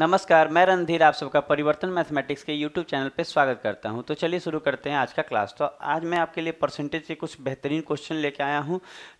नमस्कार मैं रणधीर आप सबका परिवर्तन मैथमेटिक्स के यूट्यूब चैनल पर स्वागत करता हूं तो चलिए शुरू करते हैं आज का क्लास तो आज मैं आपके लिए परसेंटेज के कुछ बेहतरीन क्वेश्चन लेके आया हूं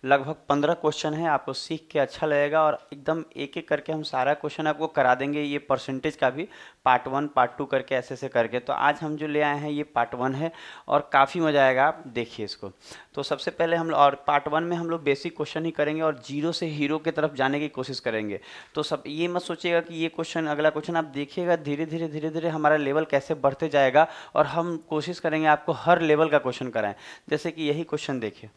लगभग पंद्रह क्वेश्चन है आपको सीख के अच्छा लगेगा और एकदम एक एक करके हम सारा क्वेश्चन आपको करा देंगे ये परसेंटेज का भी पार्ट वन पार्ट टू करके ऐसे ऐसे करके तो आज हम जो ले आए हैं ये पार्ट वन है और काफ़ी मज़ा आएगा आप देखिए इसको तो सबसे पहले हम और पार्ट वन में हम लोग बेसिक क्वेश्चन ही करेंगे और जीरो से हीरो की तरफ जाने की कोशिश करेंगे तो सब ये मत सोचिएगा कि ये क्वेश्चन अगला क्वेश्चन आप देखिएगा धीरे धीरे धीरे धीरे हमारा लेवल कैसे बढ़ते जाएगा और हम कोशिश करेंगे आपको हर लेवल का क्वेश्चन कराएं जैसे कि यही क्वेश्चन देखिए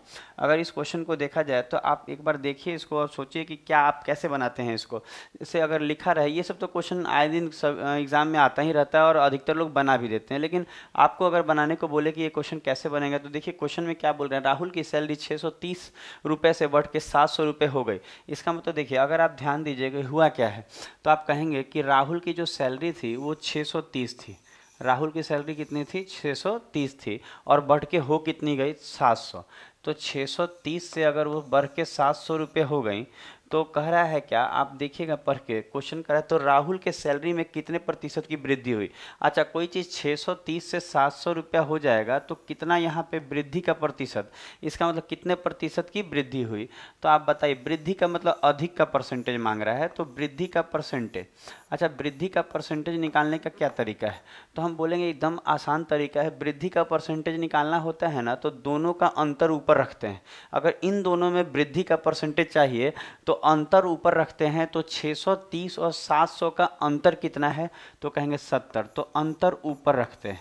अगर इस क्वेश्चन को देखा जाए तो आप एक बार देखिए इसको और सोचिए कि क्या आप कैसे बनाते हैं इसको जैसे अगर लिखा रहे ये सब तो क्वेश्चन आए दिन सब एग्ज़ाम एग्ज़ाम में आता ही रहता है और अधिकतर लोग बना भी देते हैं लेकिन आपको अगर बनाने को बोले कि ये क्वेश्चन कैसे बनेगा तो देखिए क्वेश्चन में क्या बोल रहे हैं राहुल की सैलरी छः सौ से बढ़ के सात हो गई इसका मतलब देखिए अगर आप ध्यान दीजिएगा हुआ क्या है तो आप कहेंगे कि राहुल की जो सैलरी थी वो छः थी राहुल की सैलरी कितनी थी 630 थी और बढ़ के हो कितनी गई 700 तो 630 से अगर वो बढ़ के सात सौ हो गई तो कह रहा है क्या आप देखिएगा पढ़ के क्वेश्चन कर रहा है तो राहुल के सैलरी में कितने प्रतिशत की वृद्धि हुई अच्छा कोई चीज़ 630 से 700 रुपया हो जाएगा तो कितना यहाँ पे वृद्धि का प्रतिशत इसका मतलब कितने प्रतिशत की वृद्धि हुई तो आप बताइए वृद्धि का मतलब अधिक का परसेंटेज मांग रहा है तो वृद्धि का परसेंटेज अच्छा वृद्धि का परसेंटेज निकालने का क्या तरीका है तो हम बोलेंगे एकदम आसान तरीका है वृद्धि का परसेंटेज निकालना होता है ना तो दोनों का अंतर ऊपर रखते हैं अगर इन दोनों में वृद्धि का परसेंटेज चाहिए तो अंतर ऊपर रखते हैं तो 630 और 700 का अंतर कितना है तो कहेंगे 70 तो अंतर ऊपर रखते हैं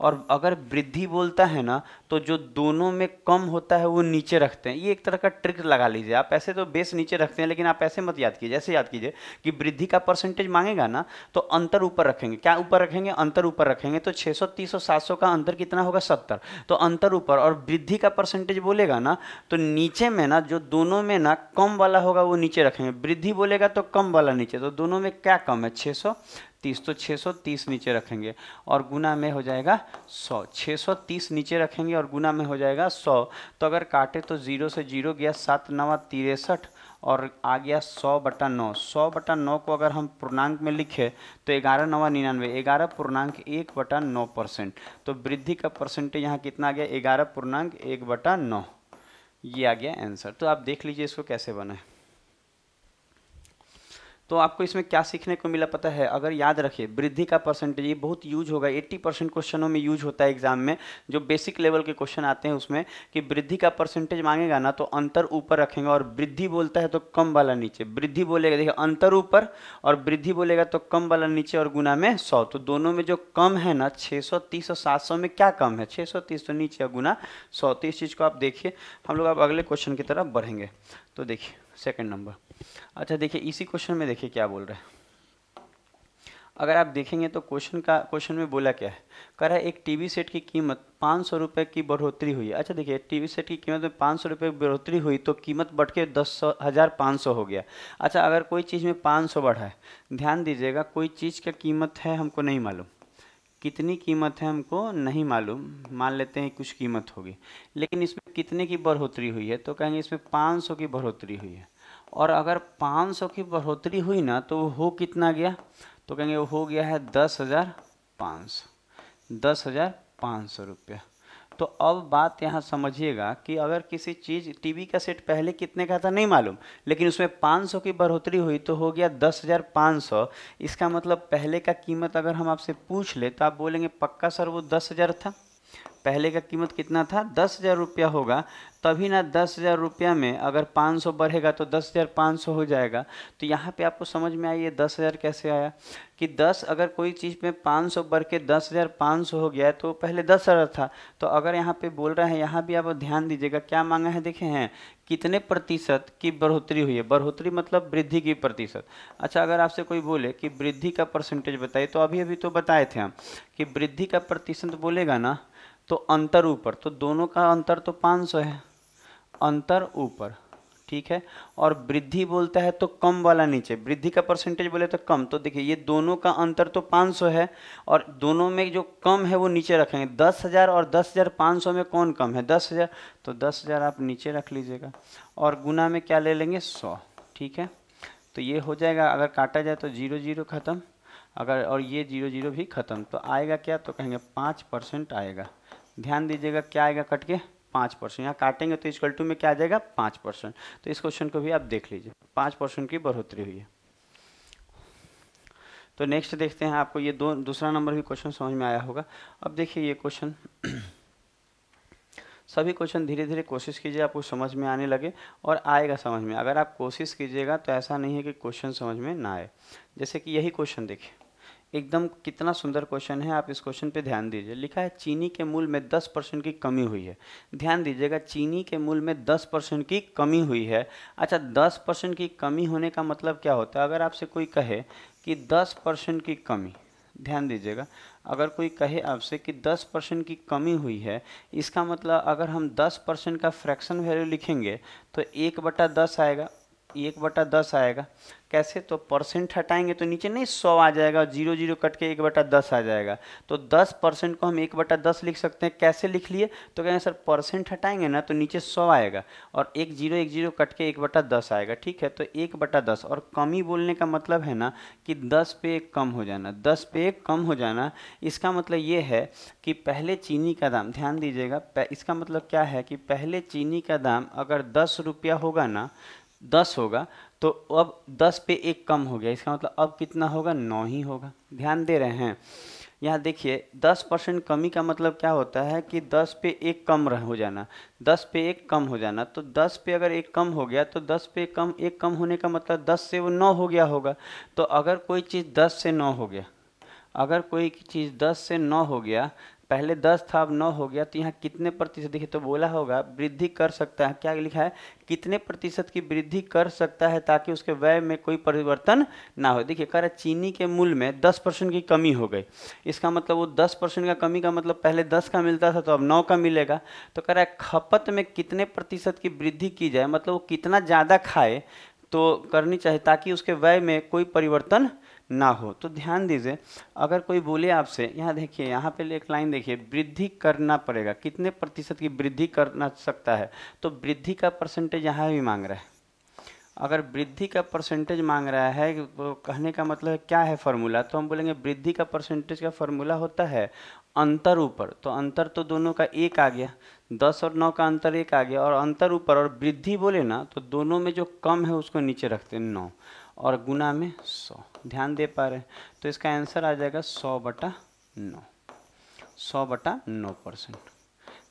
और अगर वृद्धि बोलता है ना तो जो दोनों में कम होता है वो नीचे रखते हैं ये एक तरह का ट्रिक लगा लीजिए आप ऐसे तो बेस नीचे रखते हैं लेकिन आप ऐसे मत याद कीजिए ऐसे याद कीजिए कि वृद्धि का परसेंटेज मांगेगा ना तो अंतर ऊपर रखेंगे क्या ऊपर रखेंगे अंतर ऊपर रखेंगे तो छः सौ सात सौ का अंतर कितना होगा सत्तर तो अंतर ऊपर और वृद्धि का परसेंटेज बोलेगा ना तो नीचे में ना जो दोनों में ना कम वाला होगा वो नीचे रखेंगे वृद्धि बोलेगा तो कम वाला नीचे तो दोनों में क्या कम है सौ तीस तो 630 नीचे रखेंगे और गुना में हो जाएगा सौ छः सौ तीस नीचे रखेंगे और गुना में हो जाएगा सौ तो अगर काटे तो ज़ीरो से जीरो गया सात नवा तिरसठ और आ गया सौ बटा नौ सौ बटा नौ को अगर हम पूर्णांक में लिखें तो ग्यारह नवा निन्यानवे ग्यारह पूर्णांक एक बटा नौ परसेंट तो वृद्धि का परसेंटेज यहाँ कितना आ गया ग्यारह पूर्णांक एक बटा नौ ये आ गया आंसर तो आप देख लीजिए इसको कैसे बना है तो आपको इसमें क्या सीखने को मिला पता है अगर याद रखिए वृद्धि का परसेंटेज ये बहुत यूज होगा 80 परसेंट क्वेश्चनों में यूज होता है एग्जाम में जो बेसिक लेवल के क्वेश्चन आते हैं उसमें कि वृद्धि का परसेंटेज मांगेगा ना तो अंतर ऊपर रखेंगे और वृद्धि बोलता है तो कम वाला नीचे वृद्धि बोलेगा देखिए अंतर ऊपर और वृद्धि बोलेगा तो कम वाला नीचे और गुना में सौ तो दोनों में जो कम है ना छः सौ तीस और सात सौ में क्या कम है छः सौ तीस तो नीचे और गुना सौ तो इस चीज़ को आप देखिए हम लोग अब अगले क्वेश्चन की तरफ बढ़ेंगे तो देखिए सेकंड नंबर अच्छा देखिए इसी क्वेश्चन में देखिए क्या बोल रहा है अगर आप देखेंगे तो क्वेश्चन का क्वेश्चन में बोला क्या है कह रहा है एक टीवी सेट की कीमत पाँच सौ रुपये की बढ़ोतरी हुई अच्छा देखिए टीवी सेट की कीमत में पाँच सौ रुपये की बढ़ोतरी हुई तो कीमत बढ़ के दस सौ हज़ार पाँच सौ हो गया अच्छा अगर कोई चीज़ में पाँच सौ बढ़ा है ध्यान दीजिएगा कोई चीज़ का कीमत है हमको नहीं मालूम कितनी कीमत है हमको नहीं मालूम मान लेते हैं कुछ कीमत होगी लेकिन इसमें कितने की बढ़ोतरी हुई है तो कहेंगे इसमें 500 की बढ़ोतरी हुई है और अगर 500 की बढ़ोतरी हुई ना तो हो कितना गया तो कहेंगे हो गया है दस हज़ार पाँच सौ दस हज़ार पाँच सौ रुपया तो अब बात यहाँ समझिएगा कि अगर किसी चीज़ टीवी का सेट पहले कितने का था नहीं मालूम लेकिन उसमें 500 की बढ़ोतरी हुई तो हो गया 10,500 इसका मतलब पहले का कीमत अगर हम आपसे पूछ ले तो आप बोलेंगे पक्का सर वो 10,000 था पहले का कीमत कितना था दस हज़ार रुपया होगा तभी ना दस हज़ार रुपया में अगर पाँच सौ बढ़ेगा तो दस हज़ार पाँच सौ हो जाएगा तो यहाँ पे आपको समझ में आई ये दस हज़ार कैसे आया कि दस अगर कोई चीज़ में पाँच सौ बढ़ के दस हज़ार पाँच सौ हो गया तो पहले दस हज़ार था तो अगर यहाँ पे बोल रहा है यहाँ भी आप ध्यान दीजिएगा क्या मांगा है देखे हैं कितने प्रतिशत की बढ़ोतरी हुई है बढ़ोतरी मतलब वृद्धि की प्रतिशत अच्छा अगर आपसे कोई बोले कि वृद्धि का परसेंटेज बताइए तो अभी अभी तो बताए थे हम कि वृद्धि का प्रतिशत बोलेगा ना तो अंतर ऊपर तो दोनों का अंतर तो 500 है अंतर ऊपर ठीक है और वृद्धि बोलता है तो कम वाला नीचे वृद्धि का परसेंटेज बोले तो कम तो देखिए ये दोनों का अंतर तो 500 है और दोनों में जो कम है वो नीचे रखेंगे दस हज़ार और दस हज़ार पाँच सौ में कौन कम है दस हज़ार तो दस हज़ार आप नीचे रख लीजिएगा और गुना में क्या ले लेंगे सौ ठीक है तो ये हो जाएगा अगर काटा जाए तो जीरो जीरो ख़त्म अगर और ये जीरो जीरो भी ख़त्म तो आएगा क्या तो कहेंगे पाँच परसेंट आएगा ध्यान दीजिएगा क्या आएगा कट के पाँच परसेंट यहाँ काटेंगे तो इजकल टू में क्या आ जाएगा पाँच परसेंट तो इस क्वेश्चन को भी आप देख लीजिए पाँच परसेंट की बढ़ोतरी हुई है तो नेक्स्ट देखते हैं आपको ये दो दूसरा नंबर भी क्वेश्चन समझ में आया होगा अब देखिए ये क्वेश्चन सभी क्वेश्चन धीरे धीरे कोशिश कीजिए आपको समझ में आने लगे और आएगा समझ में अगर आप कोशिश कीजिएगा तो ऐसा नहीं है कि क्वेश्चन समझ में ना आए जैसे कि यही क्वेश्चन देखिए एकदम कितना सुंदर क्वेश्चन है आप इस क्वेश्चन पे ध्यान दीजिए लिखा है चीनी के मूल में 10 परसेंट की कमी हुई है ध्यान दीजिएगा चीनी के मूल में 10 परसेंट की कमी हुई है अच्छा 10 परसेंट की कमी होने का मतलब क्या होता है अगर आपसे कोई कहे कि 10 परसेंट की कमी ध्यान दीजिएगा अगर कोई कहे आपसे कि 10 परसेंट की कमी हुई है इसका मतलब अगर हम 10 परसेंट का फ्रैक्शन वैल्यू लिखेंगे तो एक बटा दस आएगा एक बटा दस आएगा कैसे तो परसेंट हटाएंगे तो नीचे नहीं सौ आ जाएगा और जीरो जीरो कट के एक बटा दस आ जाएगा तो दस परसेंट को हम एक बटा दस लिख सकते हैं कैसे लिख लिए तो कहेंगे सर परसेंट हटाएंगे ना तो नीचे सौ आएगा और एक जीरो एक जीरो कट के एक बटा दस आएगा ठीक है तो एक बटा दस और कमी बोलने का मतलब है ना कि दस पे एक कम हो जाना दस पे एक कम हो जाना इसका मतलब ये है कि पहले चीनी का दाम ध्यान दीजिएगा इसका मतलब क्या है कि पहले चीनी का दाम अगर दस रुपया होगा ना दस होगा तो अब दस पे एक कम हो गया इसका मतलब अब कितना होगा नौ ही होगा ध्यान दे रहे हैं यहाँ देखिए दस परसेंट कमी का मतलब क्या होता है कि दस पे एक कम रह हो जाना दस पे एक कम हो जाना तो दस पे अगर एक कम हो गया तो दस पे कम एक कम होने का मतलब दस से वो नौ हो गया होगा तो अगर कोई चीज़ दस से नौ हो गया अगर कोई चीज़ दस से नौ हो गया पहले दस था अब नौ हो गया तो यहाँ कितने प्रतिशत देखिए तो बोला होगा वृद्धि कर सकता है क्या लिखा है कितने प्रतिशत की वृद्धि कर सकता है ताकि उसके व्यय में कोई परिवर्तन ना हो देखिए कह रहा है चीनी के मूल में दस परसेंट की कमी हो गई इसका मतलब वो दस परसेंट का कमी का मतलब पहले दस का मिलता था तो अब नौ का मिलेगा तो कह रहा है खपत में कितने प्रतिशत की वृद्धि की जाए मतलब वो कितना ज़्यादा खाए तो करनी चाहिए ताकि उसके व्यय में कोई परिवर्तन ना हो तो ध्यान दीजिए अगर कोई बोले आपसे यहाँ देखिए यहाँ पे एक लाइन देखिए वृद्धि करना पड़ेगा कितने प्रतिशत की वृद्धि करना सकता है तो वृद्धि का परसेंटेज यहाँ भी मांग रहा है अगर वृद्धि का परसेंटेज मांग रहा है तो कहने का मतलब क्या है फॉर्मूला तो हम बोलेंगे वृद्धि का परसेंटेज का फॉर्मूला होता है अंतर ऊपर तो अंतर तो दोनों का एक आ गया दस और नौ का अंतर एक आ गया और अंतर ऊपर और वृद्धि बोले ना तो दोनों में जो कम है उसको नीचे रखते हैं नौ और गुना में सौ ध्यान दे पा रहे हैं तो इसका आंसर आ जाएगा सौ बटा नौ सौ बटा नौ परसेंट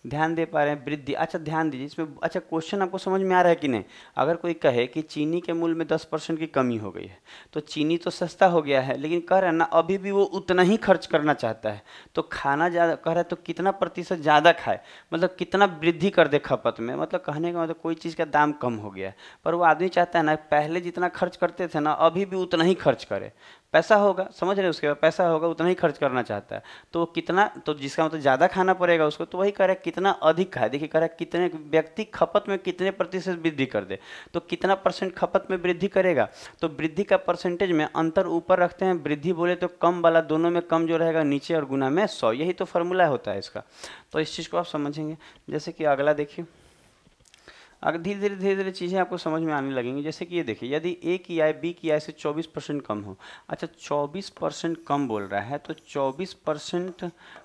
ध्यान दे पा रहे हैं वृद्धि अच्छा ध्यान दीजिए इसमें अच्छा क्वेश्चन आपको समझ में आ रहा है कि नहीं अगर कोई कहे कि चीनी के मूल्य में दस परसेंट की कमी हो गई है तो चीनी तो सस्ता हो गया है लेकिन कह रहे हैं ना अभी भी वो उतना ही खर्च करना चाहता है तो खाना ज़्यादा कह रहा है तो कितना प्रतिशत ज़्यादा खाए मतलब कितना वृद्धि कर दे खपत में मतलब कहने का मतलब कोई चीज़ का दाम कम हो गया है पर वो आदमी चाहता है ना पहले जितना खर्च करते थे ना अभी भी उतना ही खर्च करे पैसा होगा समझ रहे उसके बाद पैसा होगा उतना ही खर्च करना चाहता है तो कितना तो जिसका मतलब ज़्यादा खाना पड़ेगा उसको तो वही कह रहा है कितना अधिक खाए देखिए कह रहा है कितने व्यक्ति खपत में कितने प्रतिशत वृद्धि कर दे तो कितना परसेंट खपत में वृद्धि करेगा तो वृद्धि का परसेंटेज में अंतर ऊपर रखते हैं वृद्धि बोले तो कम वाला दोनों में कम जो रहेगा नीचे और गुना में सौ यही तो फॉर्मूला होता है इसका तो इस चीज़ को आप समझेंगे जैसे कि अगला देखिए अगर धीरे धीरे धीरे धीरे चीज़ें आपको समझ में आने लगेंगी जैसे कि ये देखिए यदि ए की आय बी की आय से 24 परसेंट कम हो अच्छा 24 परसेंट कम बोल रहा है तो 24 परसेंट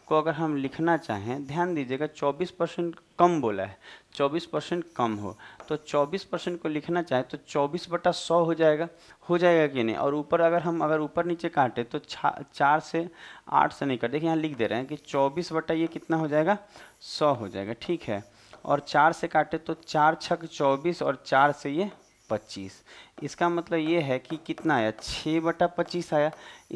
को अगर हम लिखना चाहें ध्यान दीजिएगा 24 परसेंट कम बोला है 24 परसेंट कम हो तो 24 परसेंट को लिखना चाहें तो 24 बटा सौ हो जाएगा हो जाएगा कि नहीं और ऊपर अगर हम अगर ऊपर नीचे काटें तो चार से आठ से नहीं कर देखिए यहाँ लिख दे रहे हैं कि चौबीस बटा ये कितना हो जाएगा सौ हो जाएगा ठीक है और चार से काटे तो चार छक चौबीस और चार से ये पच्चीस इसका मतलब ये है कि कितना आया छः बटा पच्चीस आया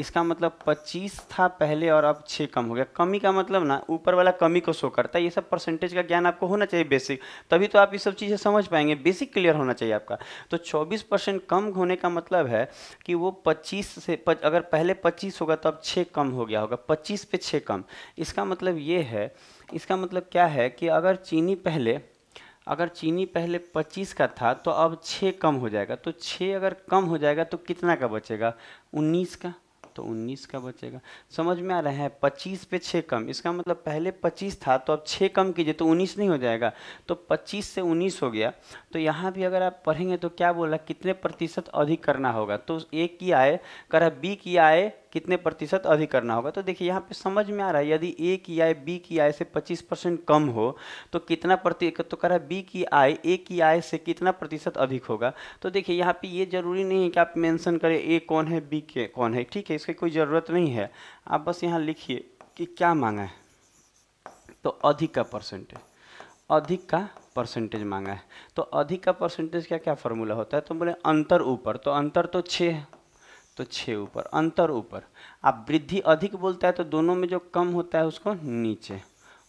इसका मतलब पच्चीस था पहले और अब छः कम हो गया कमी का मतलब ना ऊपर वाला कमी को शो करता है ये सब परसेंटेज का ज्ञान आपको होना चाहिए बेसिक तभी तो आप ये सब चीज़ें समझ पाएंगे बेसिक क्लियर होना चाहिए आपका तो चौबीस परसेंट कम होने का मतलब है कि वो पच्चीस से पच, अगर पहले पच्चीस होगा तो अब छः कम हो गया होगा पच्चीस पे छः कम इसका मतलब ये है इसका मतलब क्या है कि अगर चीनी पहले अगर चीनी पहले 25 का था तो अब 6 कम हो जाएगा तो 6 अगर कम हो जाएगा तो कितना का बचेगा 19 का तो 19 का बचेगा समझ में आ रहा है 25 पे 6 कम इसका मतलब पहले 25 था तो अब 6 कम कीजिए तो 19 नहीं हो जाएगा तो 25 से 19 हो गया तो यहाँ भी अगर आप पढ़ेंगे तो क्या बोला कितने प्रतिशत अधिक करना होगा तो ए की आय कर बी की आय कितने प्रतिशत अधिक करना होगा तो देखिए यहाँ पे समझ में आ रहा है यदि ए की आय बी की आय से 25 परसेंट कम हो तो कितना प्रति तो कह रहा है बी की आय ए की आय से कितना प्रतिशत अधिक होगा तो देखिए यहाँ पे ये जरूरी नहीं है कि आप मेंशन करें ए कौन है बी के कौन है ठीक है इसकी कोई ज़रूरत नहीं है आप बस यहाँ लिखिए कि क्या मांगा है तो अधिक का परसेंटेज अधिक का परसेंटेज मांगा है तो अधिक का परसेंटेज का क्या फॉर्मूला होता है तो बोले अंतर ऊपर तो अंतर तो छः है तो छः ऊपर अंतर ऊपर आप वृद्धि अधिक बोलता है तो दोनों में जो कम होता है उसको नीचे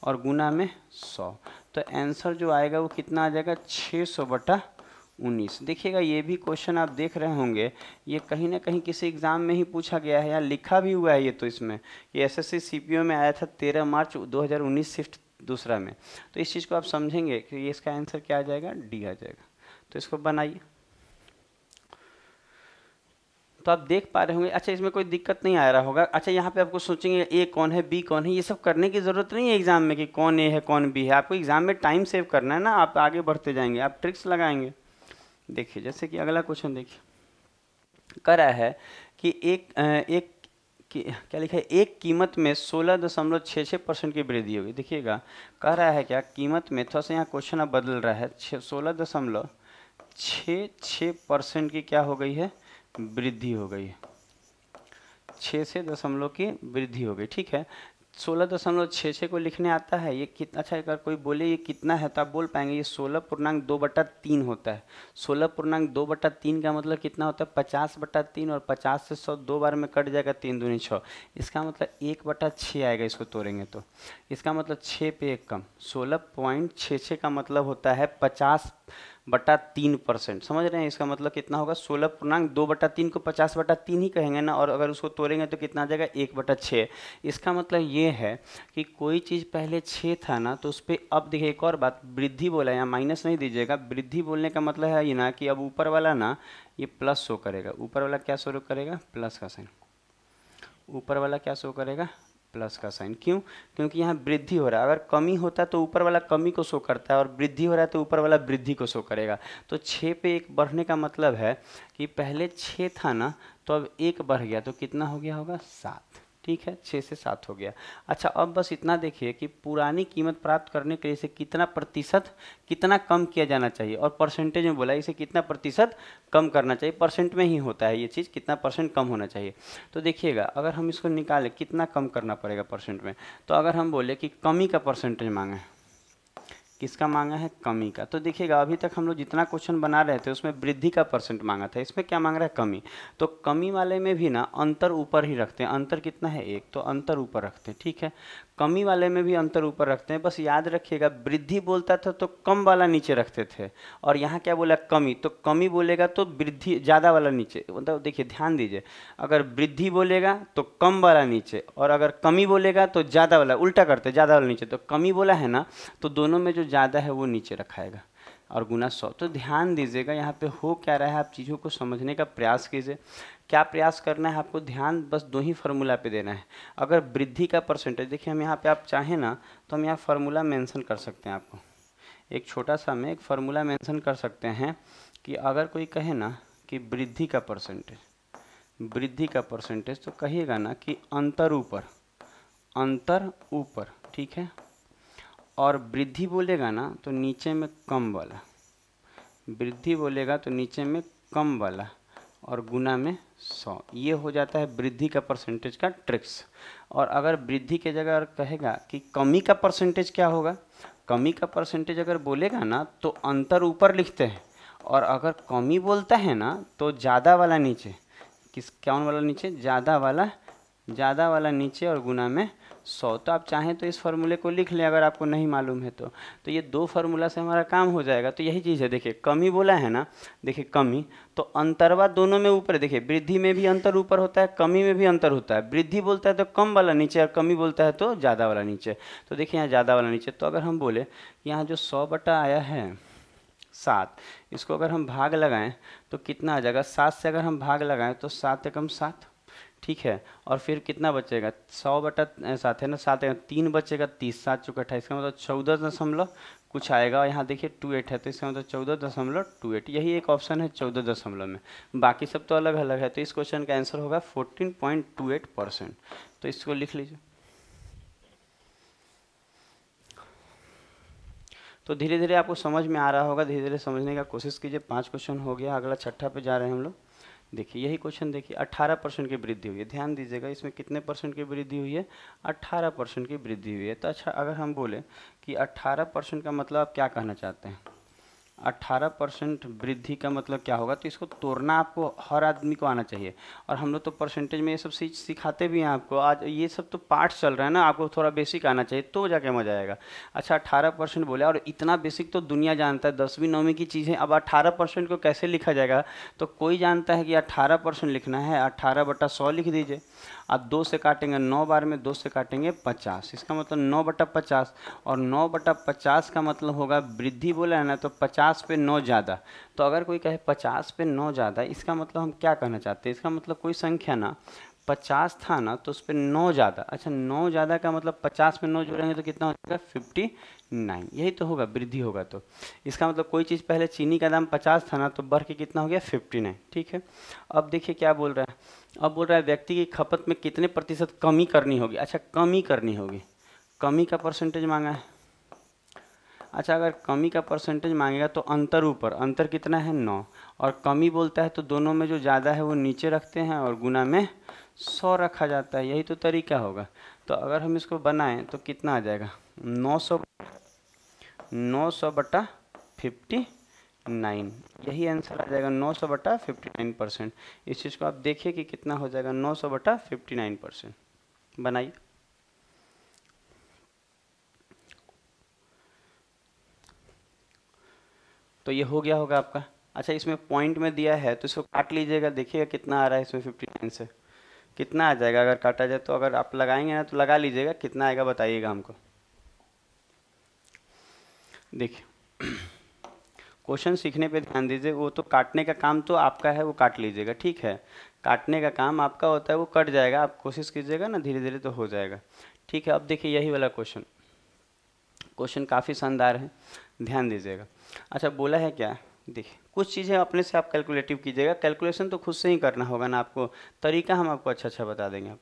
और गुना में सौ तो आंसर जो आएगा वो कितना आ जाएगा छः सौ बटा उन्नीस देखिएगा ये भी क्वेश्चन आप देख रहे होंगे ये कहीं ना कहीं किसी एग्ज़ाम में ही पूछा गया है या लिखा भी हुआ है ये तो इसमें ये एसएससी सीपीओ में आया था तेरह मार्च 2019 शिफ्ट दूसरा में तो इस चीज़ को आप समझेंगे कि इसका आंसर क्या आ जाएगा डी आ जाएगा तो इसको बनाइए तो आप देख पा रहे होंगे अच्छा इसमें कोई दिक्कत नहीं आ रहा होगा अच्छा यहाँ पे आपको सोचेंगे ए कौन है बी कौन है ये सब करने की ज़रूरत नहीं है एग्ज़ाम में कि कौन ए है कौन बी है आपको एग्ज़ाम में टाइम सेव करना है ना आप आगे बढ़ते जाएंगे आप ट्रिक्स लगाएंगे देखिए जैसे कि अगला क्वेश्चन देखिए करा है कि एक एक कि क्या लिखा है एक कीमत में सोलह दशमलव छः छः परसेंट की वृद्धि होगी देखिएगा कह रहा है क्या कीमत में थोड़ा सा यहाँ क्वेश्चन अब बदल रहा है छः सोलह दशमलव छः छः परसेंट की क्या हो गई है वृद्धि हो गई है छः से दशमलव की वृद्धि हो गई ठीक है सोलह दशमलव छः छः को लिखने आता है ये कितना अच्छा अगर कोई बोले ये कितना है तो आप बोल पाएंगे ये सोलह पूर्णांक दो बटा तीन होता है सोलह पूर्णांक दो बटा तीन का मतलब कितना होता है पचास बटा तीन और पचास से सौ दो बार में कट जाएगा तीन दूनी छः इसका मतलब एक बटा छः आएगा इसको तोड़ेंगे तो इसका मतलब छः पे एक कम सोलह पॉइंट छः छः का मतलब होता है पचास बटा तीन परसेंट समझ रहे हैं इसका मतलब कितना होगा सोलह पूर्णांक दो बटा तीन को पचास बटा तीन ही कहेंगे ना और अगर उसको तोड़ेंगे तो कितना आ जाएगा एक बटा छः इसका मतलब ये है कि कोई चीज़ पहले छः था ना तो उस पर अब देखिए एक और बात वृद्धि बोला यहाँ माइनस नहीं दीजिएगा वृद्धि बोलने का मतलब है ये ना कि अब ऊपर वाला ना ये प्लस शो करेगा ऊपर वाला क्या शो करेगा प्लस का साइन ऊपर वाला क्या शो करेगा प्लस का साइन क्यों क्योंकि यहाँ वृद्धि हो रहा है अगर कमी होता तो ऊपर वाला कमी को शो करता है और वृद्धि हो रहा है तो ऊपर वाला वृद्धि को शो करेगा तो छः पे एक बढ़ने का मतलब है कि पहले छः था ना तो अब एक बढ़ गया तो कितना हो गया होगा सात ठीक है छः से सात हो गया अच्छा अब बस इतना देखिए कि पुरानी कीमत प्राप्त करने के लिए इसे कितना प्रतिशत कितना कम किया जाना चाहिए और परसेंटेज में बोला इसे कितना प्रतिशत कम करना चाहिए परसेंट में ही होता है ये चीज़ कितना परसेंट कम होना चाहिए तो देखिएगा अगर हम इसको निकालें कितना कम करना पड़ेगा परसेंट में तो अगर हम बोले कि कमी का परसेंटेज मांगें किसका मांगा है कमी का तो देखिएगा अभी तक हम लोग जितना क्वेश्चन बना रहे थे उसमें वृद्धि का परसेंट मांगा था इसमें क्या मांग रहा है कमी तो कमी वाले में भी ना अंतर ऊपर ही रखते हैं अंतर कितना है एक तो अंतर ऊपर रखते हैं ठीक है कमी वाले में भी अंतर ऊपर रखते हैं बस याद रखिएगा वृद्धि बोलता था तो कम वाला नीचे रखते थे और यहाँ क्या बोला कमी तो कमी बोलेगा तो वृद्धि ज़्यादा वाला नीचे मतलब देखिए ध्यान दीजिए अगर वृद्धि बोलेगा तो कम वाला नीचे और अगर कमी बोलेगा तो ज़्यादा वाला उल्टा करते ज़्यादा वाला नीचे तो कमी बोला है ना तो दोनों में जो ज़्यादा है वो नीचे रखाएगा और गुना सौ तो ध्यान दीजिएगा यहाँ पे हो क्या रहा है आप चीज़ों को समझने का प्रयास कीजिए क्या प्रयास करना है आपको ध्यान बस दो ही फार्मूला पे देना है अगर वृद्धि का परसेंटेज देखिए हम यहाँ पे आप चाहें ना तो हम यहाँ फार्मूला मेंशन कर सकते हैं आपको एक छोटा सा में एक फार्मूला मेंशन कर सकते हैं कि अगर कोई कहे ना कि वृद्धि का परसेंटेज वृद्धि का परसेंटेज तो कहिएगा ना कि अंतर ऊपर अंतर ऊपर ठीक है और वृद्धि बोलेगा ना तो नीचे में कम वाला वृद्धि बोलेगा तो नीचे में कम वाला और गुना में सौ ये हो जाता है वृद्धि का परसेंटेज का ट्रिक्स और अगर वृद्धि के जगह कहेगा कि कमी का परसेंटेज क्या होगा कमी का परसेंटेज अगर बोलेगा ना तो अंतर ऊपर लिखते हैं और अगर कमी बोलता है ना तो ज़्यादा वाला नीचे किस कौन वाला नीचे ज़्यादा वाला ज़्यादा वाला नीचे और गुना में सौ तो आप चाहें तो इस फार्मूले को लिख लें अगर आपको नहीं मालूम है तो तो ये दो फार्मूला से हमारा काम हो जाएगा तो यही चीज़ है देखिए कमी बोला है ना देखिए कमी तो अंतरवा दोनों में ऊपर देखिए वृद्धि में भी अंतर ऊपर होता है कमी में भी अंतर होता है वृद्धि बोलता है तो कम वाला नीचे और कमी बोलता है तो ज़्यादा वाला नीचे तो देखिए यहाँ ज़्यादा वाला नीचे तो अगर हम बोले यहाँ जो सौ बटा आया है सात इसको अगर हम भाग लगाएं तो कितना आ जाएगा सात से अगर हम भाग लगाएं तो सात एकम सात ठीक है और फिर कितना बचेगा सौ बटा सात है ना सात है तीन बचेगा तीस सात चौका अट्ठाईस इसका मतलब चौदह दशमलव कुछ आएगा और यहाँ देखिए टू एट है तो इसका मतलब चौदह दशमलव टू एट यही एक ऑप्शन है चौदह दशमलव में बाकी सब तो अलग अलग है तो इस क्वेश्चन का आंसर होगा fourteen point two eight percent तो इसको लिख लीजिए तो धीरे धीरे आपको समझ में आ रहा होगा धीरे धीरे समझने का कोशिश कीजिए पाँच क्वेश्चन हो गया अगला छठा पे जा रहे हैं हम लोग देखिए यही क्वेश्चन देखिए 18 परसेंट की वृद्धि हुई है ध्यान दीजिएगा इसमें कितने परसेंट की वृद्धि हुई है 18 परसेंट की वृद्धि हुई है तो अच्छा अगर हम बोलें कि 18 परसेंट का मतलब आप क्या कहना चाहते हैं 18 परसेंट वृद्धि का मतलब क्या होगा तो इसको तोड़ना आपको हर आदमी को आना चाहिए और हम लोग तो परसेंटेज में ये सब चीज़ सिखाते भी हैं आपको आज ये सब तो पार्ट चल रहा है ना आपको थोड़ा बेसिक आना चाहिए तो जाके मजा आएगा अच्छा अट्ठारह परसेंट बोले और इतना बेसिक तो दुनिया जानता है दसवीं नौवीं की चीज़ें अब अट्ठारह परसेंट को कैसे लिखा जाएगा तो कोई जानता है कि अट्ठारह परसेंट लिखना है अट्ठारह बटा सौ लिख दीजिए आप दो से काटेंगे नौ बार में दो से काटेंगे पचास इसका मतलब नौ बटा पचास और नौ बटा पचास का मतलब होगा वृद्धि बोला है ना तो पचास पे नौ ज़्यादा तो अगर कोई कहे पचास पे नौ ज़्यादा इसका मतलब हम क्या कहना चाहते हैं इसका मतलब कोई संख्या ना पचास था ना तो उस पर नौ ज़्यादा अच्छा नौ ज़्यादा का मतलब पचास में नौ जोड़ेंगे तो कितना हो जाएगा फिफ्टी नाइन यही तो होगा वृद्धि होगा तो इसका मतलब कोई चीज़ पहले चीनी का दाम पचास था ना तो बढ़ के कितना हो गया फिफ्टी नाइन ठीक है अब देखिए क्या बोल रहा है अब बोल रहा है व्यक्ति की खपत में कितने प्रतिशत कमी करनी होगी अच्छा कमी करनी होगी कमी का परसेंटेज मांगा है अच्छा अगर कमी का परसेंटेज मांगेगा तो अंतर ऊपर अंतर कितना है नौ और कमी बोलता है तो दोनों में जो ज़्यादा है वो नीचे रखते हैं और गुना में सौ रखा जाता है यही तो तरीका होगा तो अगर हम इसको बनाएं तो कितना आ जाएगा नौ सौ नौ सौ बटा फिफ्टी नाइन यही आंसर आ जाएगा नौ सौ बटा फिफ्टी नाइन परसेंट इस चीज़ को आप देखिए कि कितना हो जाएगा नौ सौ बटा फिफ्टी नाइन परसेंट बनाइए तो ये हो गया होगा आपका अच्छा इसमें पॉइंट में दिया है तो इसको काट लीजिएगा देखिएगा कितना आ रहा है इसमें फिफ्टी नाइन से कितना आ जाएगा अगर काटा जाए तो अगर आप लगाएंगे ना तो लगा लीजिएगा कितना आएगा बताइएगा हमको देखिए क्वेश्चन सीखने पे ध्यान दीजिए वो तो काटने का काम तो आपका है वो काट लीजिएगा ठीक है काटने का काम आपका होता है वो कट जाएगा आप कोशिश कीजिएगा ना धीरे धीरे तो हो जाएगा ठीक है अब देखिए यही वाला क्वेश्चन क्वेश्चन काफ़ी शानदार है ध्यान दीजिएगा अच्छा बोला है क्या देखिए कुछ चीज़ें अपने से आप कैलकुलेटिव कीजिएगा कैलकुलेशन तो खुद से ही करना होगा ना आपको तरीका हम आपको अच्छा अच्छा बता देंगे आप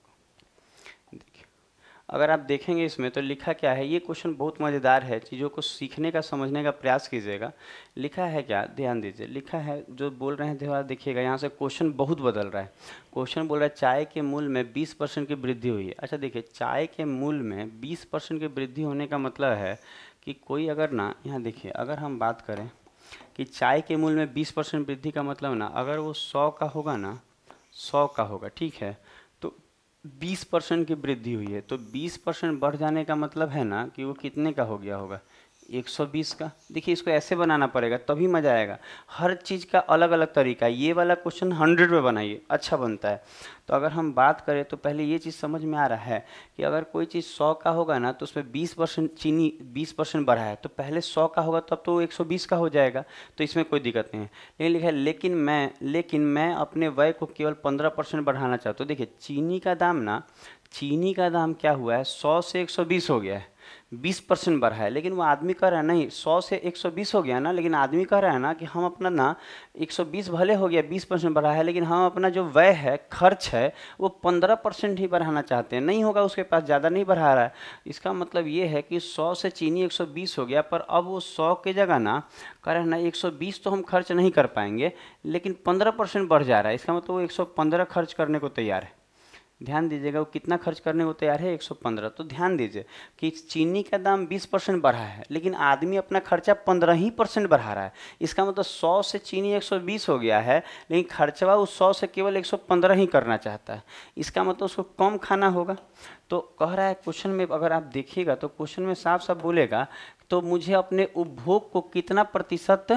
अगर आप देखेंगे इसमें तो लिखा क्या है ये क्वेश्चन बहुत मज़ेदार है चीज़ों को सीखने का समझने का प्रयास कीजिएगा लिखा है क्या ध्यान दीजिए लिखा है जो बोल रहे हैं ध्यान देखिएगा यहाँ से क्वेश्चन बहुत बदल रहा है क्वेश्चन बोल रहा है चाय के मूल में बीस परसेंट की वृद्धि हुई है अच्छा देखिए चाय के मूल में बीस परसेंट की वृद्धि होने का मतलब है कि कोई अगर ना यहाँ देखिए अगर हम बात करें कि चाय के मूल में बीस परसेंट वृद्धि का मतलब ना अगर वो सौ का होगा ना सौ का होगा ठीक है 20 परसेंट की वृद्धि हुई है तो 20 परसेंट बढ़ जाने का मतलब है ना कि वो कितने का हो गया होगा 120 का देखिए इसको ऐसे बनाना पड़ेगा तभी मज़ा आएगा हर चीज़ का अलग अलग तरीका ये वाला क्वेश्चन 100 में बनाइए अच्छा बनता है तो अगर हम बात करें तो पहले ये चीज़ समझ में आ रहा है कि अगर कोई चीज़ 100 का होगा ना तो उसमें 20 परसेंट चीनी 20 परसेंट बढ़ा है तो पहले 100 का होगा तब तो 120 का हो जाएगा तो इसमें कोई दिक्कत नहीं है लेकिन लिखा है लेकिन मैं लेकिन मैं अपने व्यय को केवल पंद्रह परसेंट बढ़ाना चाहता हूँ तो देखिए चीनी का दाम ना चीनी का दाम क्या हुआ है सौ से एक सौ बीस हो गया है 20 परसेंट बढ़ा है लेकिन वो आदमी कह रहा है नहीं 100 से 120 हो गया ना लेकिन आदमी कह रहा है ना कि हम अपना ना 120 भले हो गया 20 परसेंट बढ़ा है लेकिन हम अपना जो व्यय है खर्च है वो 15 परसेंट ही बढ़ाना चाहते हैं नहीं होगा उसके पास ज़्यादा नहीं बढ़ा रहा है इसका मतलब ये है कि सौ से चीनी एक हो गया पर अब वो सौ के जगह ना कह रहे हैं ना बीस तो हम खर्च नहीं कर पाएंगे लेकिन पंद्रह बढ़ जा रहा है इसका मतलब वो एक खर्च करने को तैयार है ध्यान दीजिएगा वो कितना खर्च करने को तैयार है 115 तो ध्यान दीजिए कि चीनी का दाम 20 परसेंट बढ़ा है लेकिन आदमी अपना खर्चा 15 ही परसेंट बढ़ा रहा है इसका मतलब 100 से चीनी 120 हो गया है लेकिन खर्चवा वो 100 से केवल 115 ही करना चाहता है इसका मतलब उसको कम खाना होगा तो कह रहा है क्वेश्चन में अगर आप देखिएगा तो क्वेश्चन में साफ साफ बोलेगा तो मुझे अपने उपभोग को कितना प्रतिशत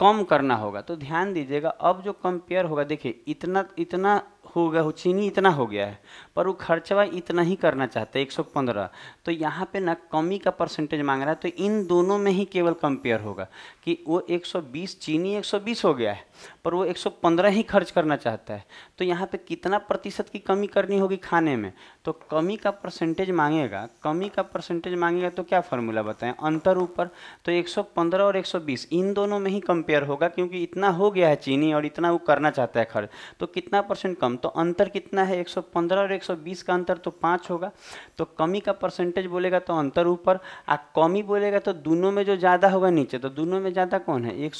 कम करना होगा तो ध्यान दीजिएगा अब जो कंपेयर होगा देखिए इतना इतना हो गया हो चीनी इतना हो गया है पर वो खर्चवा इतना ही करना चाहते हैं एक सौ पंद्रह तो यहाँ पे ना कमी का परसेंटेज मांग रहा है तो इन दोनों में ही केवल कंपेयर होगा कि वो एक सौ बीस चीनी एक सौ बीस हो गया है पर वो 115 ही खर्च करना चाहता है तो यहाँ पे कितना प्रतिशत की कमी करनी होगी खाने में तो कमी का परसेंटेज मांगेगा कमी का परसेंटेज मांगेगा तो क्या फॉर्मूला बताएं अंतर ऊपर तो 115 और 120 इन दोनों में ही कंपेयर होगा क्योंकि इतना हो गया है चीनी और इतना वो करना चाहता है खर्च तो कितना परसेंट कम तो अंतर कितना है एक और एक का अंतर तो पाँच होगा तो कमी का परसेंटेज बोलेगा तो अंतर ऊपर आ कमी बोलेगा तो दोनों में जो ज़्यादा होगा नीचे तो दोनों में ज़्यादा कौन है एक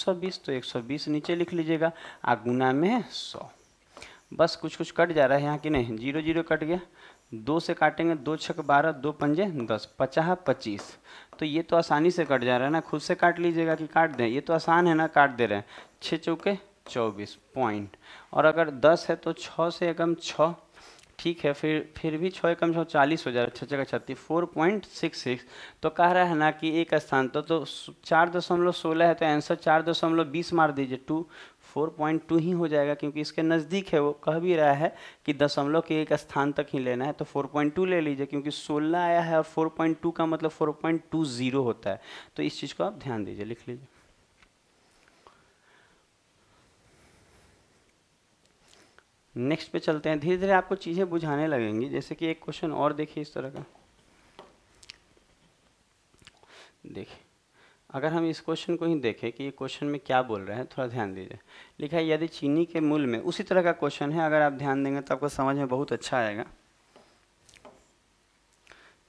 तो 120 नीचे लिख लीजिए लीजिएगा आ गुना में सौ बस कुछ कुछ कट जा रहा है यहाँ कि नहीं जीरो जीरो कट गया दो से काटेंगे दो छक बारह दो पंजे दस पचास पच्चीस तो ये तो आसानी से कट जा रहा है ना खुद से काट लीजिएगा कि काट दें ये तो आसान है ना काट दे रहे हैं छः चौके चौबीस पॉइंट और अगर दस है तो छः से एकम छः ठीक है फिर फिर भी छः एकम छः चालीस हो जा रहा है छः जगह छत्तीस फोर पॉइंट सिक्स सिक्स तो कह रहा है ना कि एक स्थान तो तो चार दशमलव सोलह है तो आंसर चार दशमलव बीस मार दीजिए टू 4.2 ही हो जाएगा क्योंकि इसके नज़दीक है वो कह भी रहा है कि दशमलव के एक स्थान तक ही लेना है तो 4.2 ले लीजिए क्योंकि 16 आया है और 4.2 का मतलब 4.20 होता है तो इस चीज़ को आप ध्यान दीजिए लिख लीजिए नेक्स्ट पे चलते हैं धीरे धीरे आपको चीज़ें बुझाने लगेंगी जैसे कि एक क्वेश्चन और देखिए इस तरह का देखिए अगर हम इस क्वेश्चन को ही देखें कि ये क्वेश्चन में क्या बोल रहे हैं थोड़ा ध्यान दीजिए लिखा है यदि चीनी के मूल में उसी तरह का क्वेश्चन है अगर आप ध्यान देंगे तो आपको समझ में बहुत अच्छा आएगा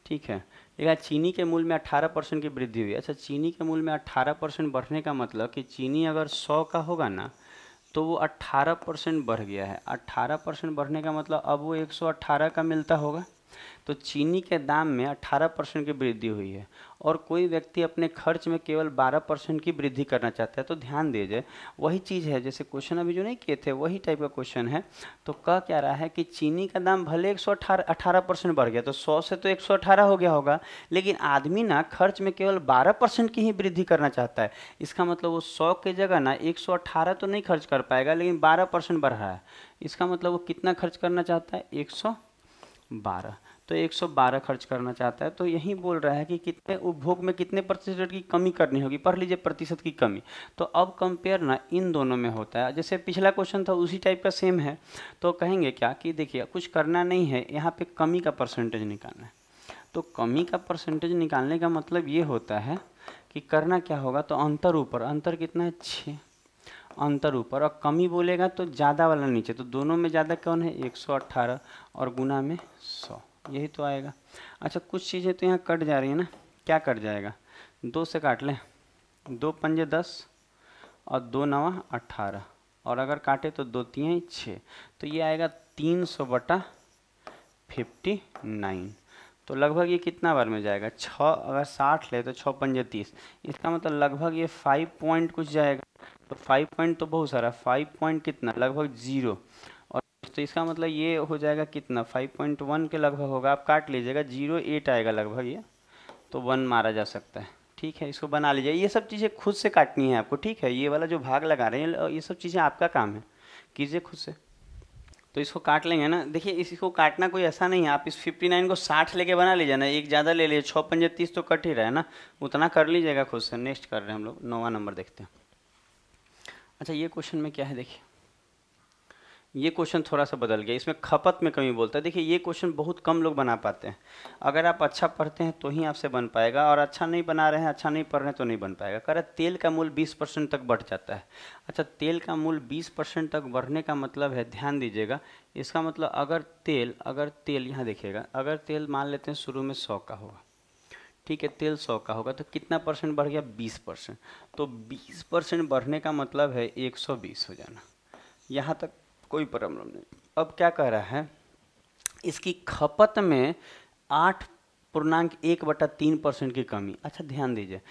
ठीक है लिखा चीनी के मूल में 18 परसेंट की वृद्धि हुई अच्छा चीनी के मूल में 18 परसेंट बढ़ने का मतलब कि चीनी अगर सौ का होगा ना तो वो अट्ठारह परसेंट बढ़ गया है अट्ठारह परसेंट बढ़ने का मतलब अब वो अट्ठारह का मिलता होगा तो चीनी के दाम में 18 परसेंट की वृद्धि हुई है और कोई व्यक्ति अपने खर्च में केवल 12 परसेंट की वृद्धि करना चाहता है तो ध्यान दीजिए वही चीज़ है जैसे क्वेश्चन अभी जो नहीं किए थे वही टाइप का क्वेश्चन है तो कह क्या रहा है कि चीनी का दाम भले एक सौ परसेंट बढ़ गया तो सौ से तो एक हो गया होगा लेकिन आदमी ना खर्च में केवल बारह परसेंट की ही वृद्धि करना चाहता है इसका मतलब वो सौ की जगह ना एक तो नहीं खर्च कर पाएगा लेकिन बारह परसेंट बढ़ रहा है इसका मतलब वो कितना खर्च करना चाहता है एक सौ बारह तो 112 खर्च करना चाहता है तो यही बोल रहा है कि कितने उपभोग में कितने प्रतिशत की कमी करनी होगी पढ़ लीजिए प्रतिशत की कमी तो अब कंपेयर ना इन दोनों में होता है जैसे पिछला क्वेश्चन था उसी टाइप का सेम है तो कहेंगे क्या कि देखिए कुछ करना नहीं है यहाँ पर कमी का परसेंटेज निकालना है तो कमी का परसेंटेज निकालने का मतलब ये होता है कि करना क्या होगा तो अंतर ऊपर अंतर कितना है छः अंतर ऊपर और कमी बोलेगा तो ज़्यादा वाला नीचे तो दोनों में ज़्यादा कौन है 118 और गुना में सौ यही तो आएगा अच्छा कुछ चीज़ें तो यहाँ कट जा रही है ना क्या कट जाएगा दो से काट लें दो पंजे दस और दो नवा अट्ठारह और अगर काटे तो दो तीन छः तो ये आएगा तीन सौ बटा फिफ्टी नाइन तो लगभग ये कितना बार में जाएगा छः अगर साठ ले तो छः पंजे तीस इसका मतलब लगभग ये फाइव पॉइंट कुछ जाएगा तो फाइव पॉइंट तो बहुत सारा फाइव पॉइंट कितना लगभग जीरो तो इसका मतलब ये हो जाएगा कितना 5.1 के लगभग होगा आप काट लीजिएगा जीरो एट आएगा लगभग ये तो वन मारा जा सकता है ठीक है इसको बना लीजिए ये सब चीज़ें खुद से काटनी है आपको ठीक है ये वाला जो भाग लगा रहे हैं ये सब चीज़ें आपका काम है कीजिए खुद से तो इसको काट लेंगे ना देखिए इसको काटना कोई ऐसा नहीं है आप इस 59 को 60 लेके बना लीजिए ना एक ज़्यादा ले लीजिए छः पंजे तीस तो कट ही रहा है ना उतना कर लीजिएगा खुद से नेक्स्ट कर रहे हैं हम लोग नौवा नंबर देखते हैं अच्छा ये क्वेश्चन में क्या है देखिए ये क्वेश्चन थोड़ा सा बदल गया इसमें खपत में कमी बोलता है देखिए ये क्वेश्चन बहुत कम लोग बना पाते हैं अगर आप अच्छा पढ़ते हैं तो ही आपसे बन पाएगा और अच्छा नहीं बना रहे हैं अच्छा नहीं पढ़ रहे हैं तो नहीं बन पाएगा कह रहे तेल का मूल 20 परसेंट तक बढ़ जाता है अच्छा तेल का मूल 20 परसेंट तक बढ़ने का मतलब है ध्यान दीजिएगा इसका मतलब अगर तेल अगर तेल यहाँ देखिएगा अगर तेल मान लेते हैं शुरू में सौ का होगा ठीक है तेल सौ का होगा तो कितना परसेंट बढ़ गया बीस परसेंट तो बीस परसेंट बढ़ने का मतलब है एक सौ बीस हो जाना यहाँ तक कोई प्रॉब्लम नहीं अब क्या कह रहा है इसकी खपत में आठ पूर्णांक एक बटा तीन परसेंट की कमी अच्छा ध्यान दीजिए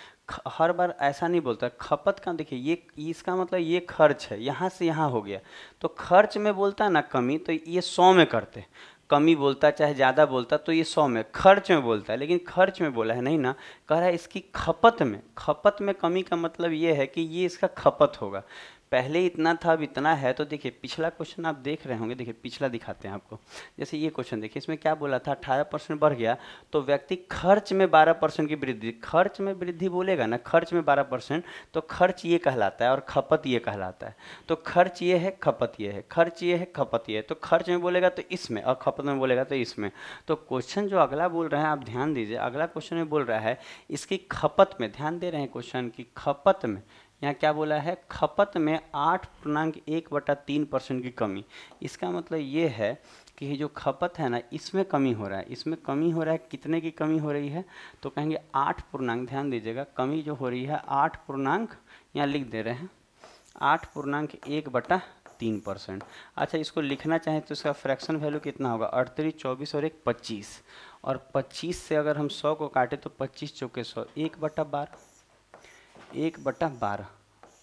हर बार ऐसा नहीं बोलता खपत का देखिए ये इसका मतलब ये खर्च है यहाँ से यहाँ हो गया तो खर्च में बोलता है ना कमी तो ये सौ में करते कमी बोलता चाहे ज़्यादा बोलता तो ये सौ में खर्च में बोलता है लेकिन खर्च में बोला है नहीं ना कह रहा है इसकी खपत में खपत में कमी का मतलब ये है कि ये इसका खपत होगा पहले इतना था अब इतना है तो देखिए पिछला क्वेश्चन आप देख रहे होंगे देखिए पिछला दिखाते हैं आपको जैसे ये क्वेश्चन देखिए इसमें क्या बोला था अठारह परसेंट बढ़ गया तो व्यक्ति खर्च में बारह परसेंट की वृद्धि खर्च में वृद्धि बोलेगा ना खर्च में बारह परसेंट तो खर्च ये कहलाता है और खपत ये कहलाता है तो खर्च ये है खपत ये है खर्च ये है खपत ये है तो खर्च में बोलेगा तो इसमें और खपत में बोलेगा तो इसमें तो क्वेश्चन जो अगला बोल रहे हैं आप ध्यान दीजिए अगला क्वेश्चन में बोल रहा है इसकी खपत में ध्यान दे रहे हैं क्वेश्चन की खपत में यहाँ क्या बोला है खपत में आठ पूर्णांक एक बटा तीन परसेंट की कमी इसका मतलब ये है कि जो खपत है ना इसमें कमी हो रहा है इसमें कमी हो रहा है कितने की कमी हो रही है तो कहेंगे आठ पूर्णांक ध्यान दीजिएगा कमी जो हो रही है आठ पूर्णांक यहाँ लिख दे रहे हैं आठ पूर्णांक एक बटा तीन परसेंट अच्छा इसको लिखना चाहें तो इसका फ्रैक्शन वैल्यू कितना होगा अड़तीस चौबीस और एक पच्चीस और पच्चीस से अगर हम सौ को काटें तो पच्चीस चौके सौ एक बटा बारह एक बटा बारह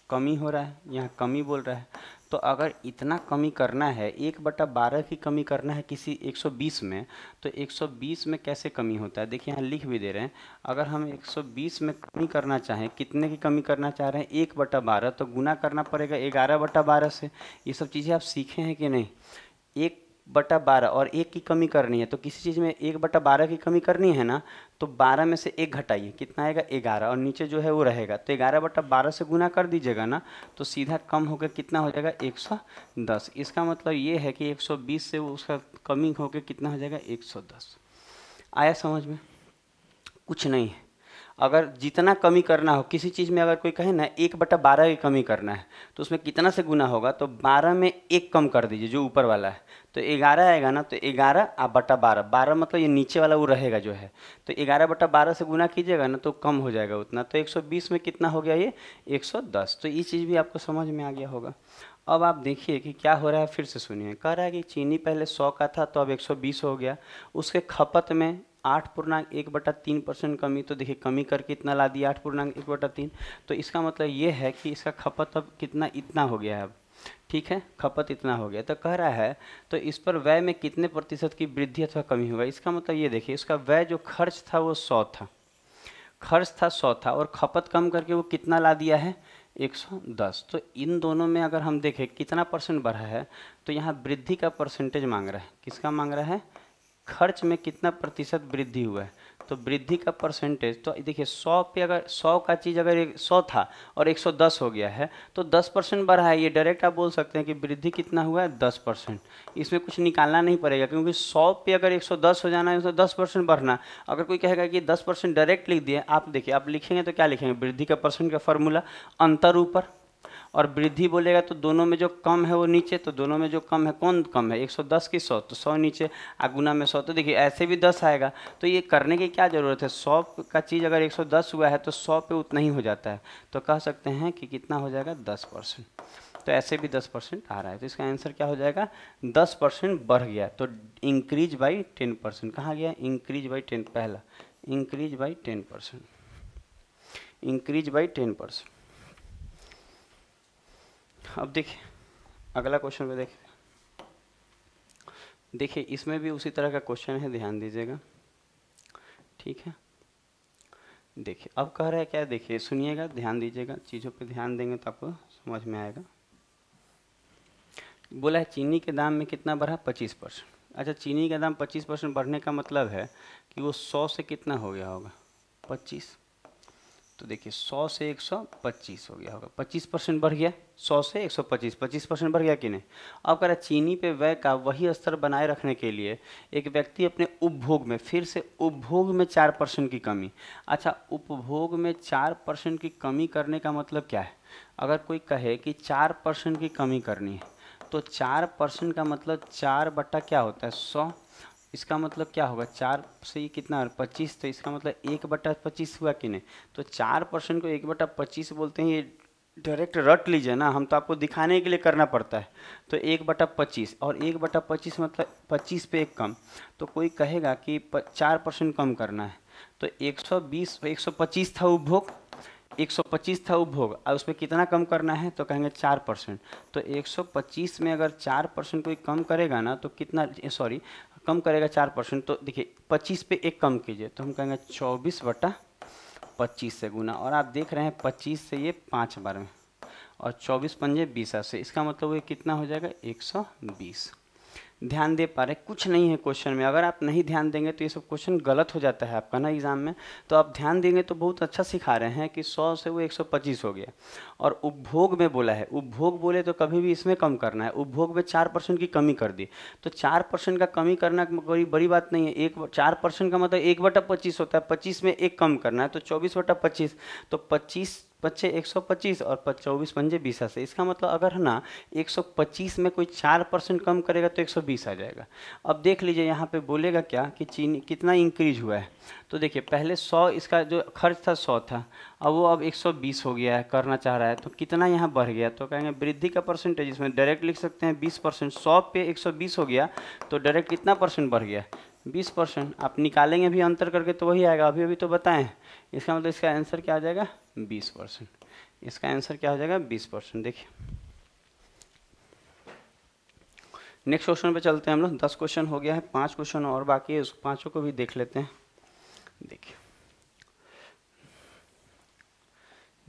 कमी हो रहा है यहाँ कमी बोल रहा है तो अगर इतना कमी करना है एक बटा बारह की कमी करना है किसी 120 में तो 120 में कैसे कमी होता है देखिए यहाँ लिख भी दे रहे हैं अगर हम 120 में कमी करना चाहें कितने की कमी करना चाह रहे हैं एक बटा बारह तो गुना करना पड़ेगा ग्यारह बटा बारह से ये सब चीज़ें आप सीखे हैं कि नहीं एक बटा बारह और एक की कमी करनी है तो किसी चीज़ में एक बटा बारह की कमी करनी है ना तो बारह में से एक घटाइए कितना आएगा ग्यारह और नीचे जो है वो रहेगा तो ग्यारह बटा बारह से गुना कर दीजिएगा ना तो सीधा कम होकर कितना हो जाएगा एक सौ दस इसका मतलब ये है कि एक सौ बीस से उसका कमी होकर कितना हो जाएगा एक सौ दस आया समझ में कुछ नहीं है अगर जितना कमी करना हो किसी चीज़ में अगर कोई कहे ना एक बटा बारह की कमी करना है तो उसमें कितना से गुना होगा तो बारह में एक कम कर दीजिए जो ऊपर वाला है तो ग्यारह आएगा ना तो ग्यारह आ बटा बारह बारह मतलब ये नीचे वाला वो रहेगा जो है तो ग्यारह बटा बारह से गुना कीजिएगा ना तो कम हो जाएगा उतना तो एक में कितना हो गया ये एक तो ये चीज़ भी आपको समझ में आ गया होगा अब आप देखिए कि क्या हो रहा है फिर से सुनिए कह रहा है कि चीनी पहले 100 का था तो अब 120 हो गया उसके खपत में आठ पूर्णांक एक बटा तीन परसेंट कमी तो देखिए कमी करके इतना ला दिया आठ पूर्णांक एक बटा तीन तो इसका मतलब ये है कि इसका खपत अब कितना इतना हो गया है अब ठीक है खपत इतना हो गया तो कह रहा है तो इस पर व्यय में कितने प्रतिशत की वृद्धि अथवा कमी होगा इसका मतलब ये देखिए इसका व्यय जो खर्च था वो सौ था खर्च था सौ था और खपत कम करके वो कितना ला दिया है 110 तो इन दोनों में अगर हम देखें कितना परसेंट बढ़ा है तो यहाँ वृद्धि का परसेंटेज मांग रहा है किसका मांग रहा है खर्च में कितना प्रतिशत वृद्धि हुआ है तो वृद्धि का परसेंटेज तो देखिए सौ पे अगर सौ का चीज़ अगर एक सौ था और एक सौ दस हो गया है तो दस परसेंट बढ़ा है ये डायरेक्ट आप बोल सकते हैं कि वृद्धि कितना हुआ है दस परसेंट इसमें कुछ निकालना नहीं पड़ेगा क्योंकि सौ पे अगर एक सौ दस हो जाना है तो दस परसेंट बढ़ना अगर कोई कहेगा कि दस परसेंट डायरेक्ट लिख दिए आप देखिए आप लिखेंगे तो क्या लिखेंगे वृद्धि का परसेंट का फॉर्मूला अंतर ऊपर और वृद्धि बोलेगा तो दोनों में जो कम है वो नीचे तो दोनों में जो कम है कौन कम है 110 की 100 तो 100 नीचे आगुना गुना में 100 तो देखिए ऐसे भी 10 आएगा तो ये करने की क्या ज़रूरत है 100 का चीज़ अगर 110 हुआ है तो 100 पे उतना ही हो जाता है तो कह सकते हैं कि कितना हो जाएगा दस परसेंट तो ऐसे भी दस परसेंट आ रहा है तो इसका आंसर क्या हो जाएगा दस परसेंट बढ़ गया तो इंक्रीज बाई टेन परसेंट कहाँ गया इंक्रीज बाई टेन पहला increase by ten percent increase by ten percent अब देखिए अगला क्वेश्चन पे देखिए देखिए इसमें भी उसी तरह का क्वेश्चन है ध्यान दीजिएगा ठीक है देखिए अब कह रहा है क्या देखिए सुनिएगा ध्यान दीजिएगा चीज़ों पे ध्यान देंगे तो आपको समझ में आएगा बोला है चीनी के दाम में कितना बढ़ा पच्चीस परसेंट अच्छा चीनी का दाम पच्चीस परसेंट बढ़ने का मतलब है कि वो सौ से कितना हो गया होगा पच्चीस तो देखिए 100 से 125 हो गया होगा 25 परसेंट बढ़ गया 100 से 125 25 परसेंट बढ़ गया कि नहीं अब कह रहा चीनी पे व्यय का वही स्तर बनाए रखने के लिए एक व्यक्ति अपने उपभोग में फिर से उपभोग में चार परसेंट की कमी अच्छा उपभोग में चार परसेंट की कमी करने का मतलब क्या है अगर कोई कहे कि चार परसेंट की कमी करनी है तो चार परसेंट का मतलब चार बट्टा क्या होता है सौ इसका मतलब क्या होगा चार से ये कितना पच्चीस तो इसका मतलब एक बटा पच्चीस हुआ कि नहीं तो चार परसेंट को एक बटा पच्चीस बोलते हैं ये डायरेक्ट रट लीजिए ना हम तो आपको दिखाने के लिए करना पड़ता है तो एक बटा पच्चीस और एक बटा पच्चीस मतलब पच्चीस पे एक कम तो कोई कहेगा कि चार परसेंट कम करना है तो एक सौ बीस एक सौ पच्चीस था उपभोग एक सौ पच्चीस था उपभोग और उसमें कितना कम करना है तो कहेंगे चार परसेंट तो एक सौ पच्चीस में अगर चार परसेंट कोई कम करेगा ना तो कितना सॉरी कम करेगा चार परसेंट तो देखिए पच्चीस पे एक कम कीजिए तो हम कहेंगे चौबीस बटा पच्चीस से गुना और आप देख रहे हैं पच्चीस से ये पाँच बार में और चौबीस पंजे बीस से इसका मतलब ये कितना हो जाएगा एक सौ बीस ध्यान दे पा रहे कुछ नहीं है क्वेश्चन में अगर आप नहीं ध्यान देंगे तो ये सब क्वेश्चन गलत हो जाता है आपका ना एग्ज़ाम में तो आप ध्यान देंगे तो बहुत अच्छा सिखा रहे हैं कि 100 से वो 125 हो गया और उपभोग में बोला है उपभोग बोले तो कभी भी इसमें कम करना है उपभोग में चार परसेंट की कमी कर दी तो चार परसेंट का कमी करना कोई बड़ी बात नहीं है एक चार परसेंट का मतलब एक बटा पच्चीस होता है पच्चीस में एक कम करना है तो चौबीस बटा पच्चीस तो पच्चीस पच्चे पच्चीस और चौबीस पंजे बीस से इसका मतलब अगर है ना 125 में कोई चार परसेंट कम करेगा तो 120 आ जाएगा अब देख लीजिए यहाँ पे बोलेगा क्या कि चीनी कितना इंक्रीज हुआ है तो देखिए पहले 100 इसका जो खर्च था 100 था अब वो अब 120 हो गया है करना चाह रहा है तो कितना यहाँ बढ़ गया तो कहेंगे वृद्धि का परसेंटेज इसमें डायरेक्ट लिख सकते हैं बीस परसेंट सौ पे एक हो गया तो डायरेक्ट कितना परसेंट बढ़ गया बीस परसेंट आप निकालेंगे भी अंतर करके तो वही आएगा अभी अभी तो बताएं इसका मतलब इसका आंसर क्या आ जाएगा बीस परसेंट इसका आंसर क्या हो जाएगा बीस परसेंट देखिए नेक्स्ट क्वेश्चन पे चलते हैं हम लोग दस क्वेश्चन हो गया है पांच क्वेश्चन और बाकी है उसको पांचों को भी देख लेते हैं देखिए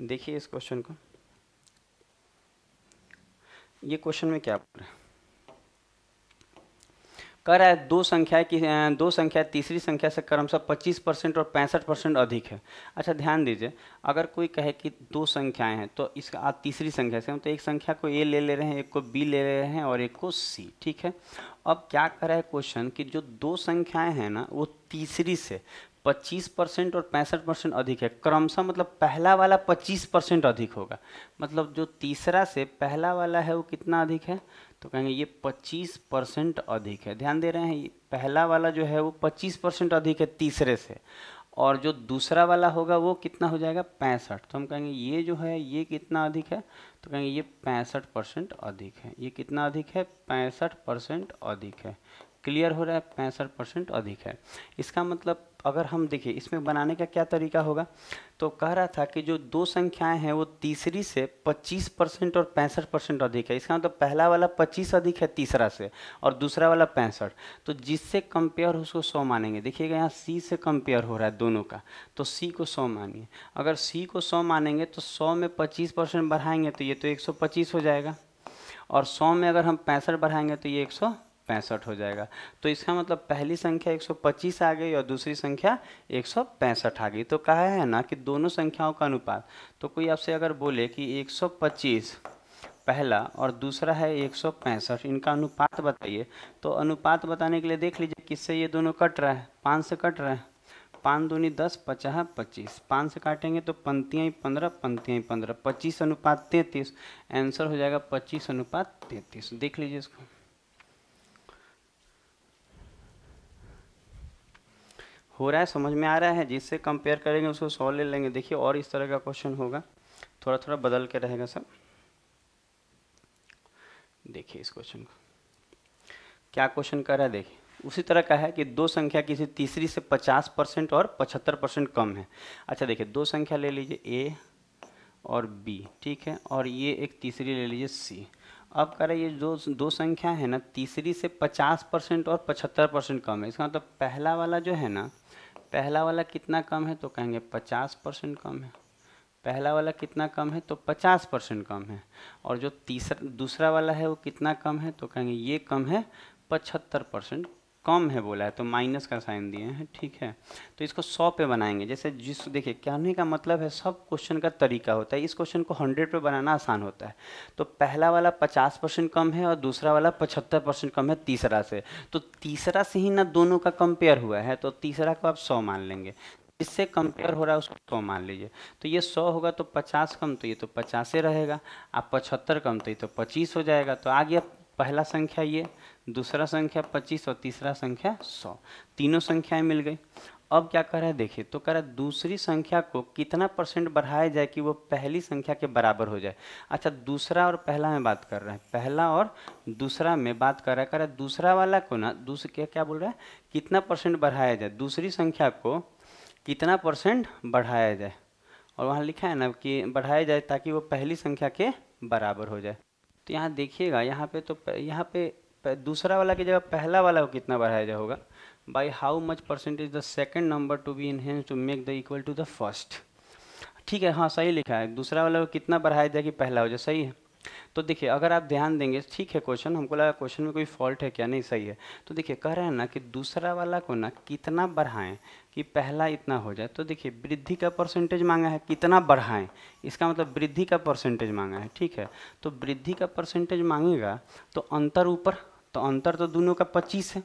देखिए इस क्वेश्चन को ये क्वेश्चन में क्या बोल रहे है कह रहा है दो संख्या की दो संख्या तीसरी संख्या से क्रमशः 25 परसेंट और पैंसठ परसेंट अधिक है अच्छा ध्यान दीजिए अगर कोई कहे कि दो संख्याएं हैं तो इसका आप तीसरी संख्या से हम तो एक संख्या को ए ले ले रहे हैं एक को बी ले रहे हैं और एक को सी ठीक है अब क्या कह रहा है क्वेश्चन कि जो दो संख्याएँ हैं ना वो तीसरी से 25 परसेंट और पैंसठ परसेंट अधिक है क्रमशः मतलब पहला वाला 25 परसेंट अधिक होगा मतलब जो तीसरा से पहला वाला है वो कितना अधिक है तो कहेंगे ये 25 परसेंट अधिक है ध्यान दे रहे हैं पहला वाला जो है वो 25 परसेंट अधिक है तीसरे से और जो दूसरा वाला होगा वो कितना हो जाएगा पैंसठ तो हम कहेंगे ये जो है ये कितना अधिक है तो कहेंगे ये पैंसठ परसेंट अधिक है ये कितना अधिक है पैंसठ परसेंट अधिक है क्लियर हो रहा है पैंसठ परसेंट अधिक है इसका मतलब अगर हम देखिए इसमें बनाने का क्या तरीका होगा तो कह रहा था कि जो दो संख्याएं हैं वो तीसरी से 25 परसेंट और पैंसठ परसेंट अधिक है इसका मतलब तो पहला वाला 25 अधिक है तीसरा से और दूसरा वाला पैंसठ तो जिससे कंपेयर हो उसको सौ मानेंगे देखिएगा यहाँ सी से कंपेयर हो रहा है दोनों का तो सी को सौ मानिए अगर सी को सौ मानेंगे तो सौ में पच्चीस बढ़ाएंगे तो ये तो एक हो जाएगा और सौ में अगर हम पैंसठ बढ़ाएंगे तो ये एक पैंसठ हो जाएगा तो इसका मतलब पहली संख्या 125 आ गई और दूसरी संख्या 165 आ गई तो कहा है ना कि दोनों संख्याओं का अनुपात तो कोई आपसे अगर बोले कि 125 पहला और दूसरा है 165 इनका अनुपात बताइए तो अनुपात बताने के लिए देख लीजिए किससे ये दोनों कट रहा है पाँच से कट रहा है पाँच दूनी दस पचह पच्चीस पाँच से काटेंगे तो पंक्तियाँ ही पंद्रह पंक्तियाँ ही पंद्रह पच्चीस अनुपात तैंतीस आंसर हो जाएगा पच्चीस अनुपात तैंतीस देख लीजिए इसको हो रहा है समझ में आ रहा है जिससे कंपेयर करेंगे उसको सॉल्व ले लेंगे देखिए और इस तरह का क्वेश्चन होगा थोड़ा थोड़ा बदल के रहेगा सब देखिए इस क्वेश्चन को क्या क्वेश्चन कर रहा है देखिए उसी तरह का है कि दो संख्या किसी तीसरी से 50 परसेंट और 75 परसेंट कम है अच्छा देखिए दो संख्या ले लीजिए ए और बी ठीक है और ये एक तीसरी ले लीजिए सी अब कह रहे ये जो दो संख्या है ना तीसरी से 50 परसेंट और 75 परसेंट कम है इसका मतलब तो पहला वाला जो है ना पहला वाला कितना कम है तो कहेंगे 50 परसेंट कम है पहला वाला कितना कम है तो 50 परसेंट कम है और जो तीसरा दूसरा वाला है वो कितना कम है तो कहेंगे ये कम है 75 परसेंट कम है बोला है तो माइनस का साइन दिए हैं ठीक है तो इसको सौ पे बनाएंगे जैसे जिस देखिए कहने का मतलब है सब क्वेश्चन का तरीका होता है इस क्वेश्चन को हंड्रेड पे बनाना आसान होता है तो पहला वाला पचास परसेंट कम है और दूसरा वाला पचहत्तर परसेंट कम है तीसरा से तो तीसरा से ही ना दोनों का कंपेयर हुआ है तो तीसरा को आप सौ मान लेंगे जिससे कंपेयर हो रहा है उसको सौ मान लीजिए तो ये सौ होगा तो पचास कम तो ये तो पचासे रहेगा आप पचहत्तर कम तो ये तो पच्चीस हो जाएगा तो आ गया पहला संख्या ये दूसरा संख्या पच्चीस और तीसरा संख्या सौ तीनों संख्याएं मिल गई अब क्या कर रहा है देखिए तो कह रहा है दूसरी संख्या को कितना परसेंट बढ़ाया जाए कि वो पहली संख्या के बराबर हो जाए अच्छा दूसरा और पहला में बात कर रहे हैं पहला और दूसरा में बात कर रहा है कह रहा है दूसरा वाला को ना दूसरे क्या, क्या बोल रहा है कितना परसेंट बढ़ाया जाए दूसरी संख्या को कितना परसेंट बढ़ाया जाए और वहाँ लिखा है ना कि बढ़ाया जाए ताकि वो पहली संख्या के बराबर हो जाए तो यहाँ देखिएगा यहाँ पे तो यहाँ पे दूसरा वाला की जगह पहला वाला को कितना बढ़ाया होगा by how much percentage the second number to be enhance to make the equal to the first ठीक है हाँ सही लिखा है दूसरा वाला को कितना बढ़ाया जाए कि पहला हो जाए सही है तो देखिए अगर आप ध्यान देंगे ठीक है क्वेश्चन हमको लगा क्वेश्चन में कोई फॉल्ट है क्या नहीं सही है तो देखिए कह रहे हैं ना कि दूसरा वाला को ना कितना बढ़ाएं कि पहला इतना हो जाए तो देखिए वृद्धि का परसेंटेज मांगा है कितना बढ़ाएं इसका मतलब वृद्धि का परसेंटेज मांगा है ठीक है तो वृद्धि का परसेंटेज मांगेगा तो अंतर ऊपर तो अंतर तो दोनों का पच्चीस है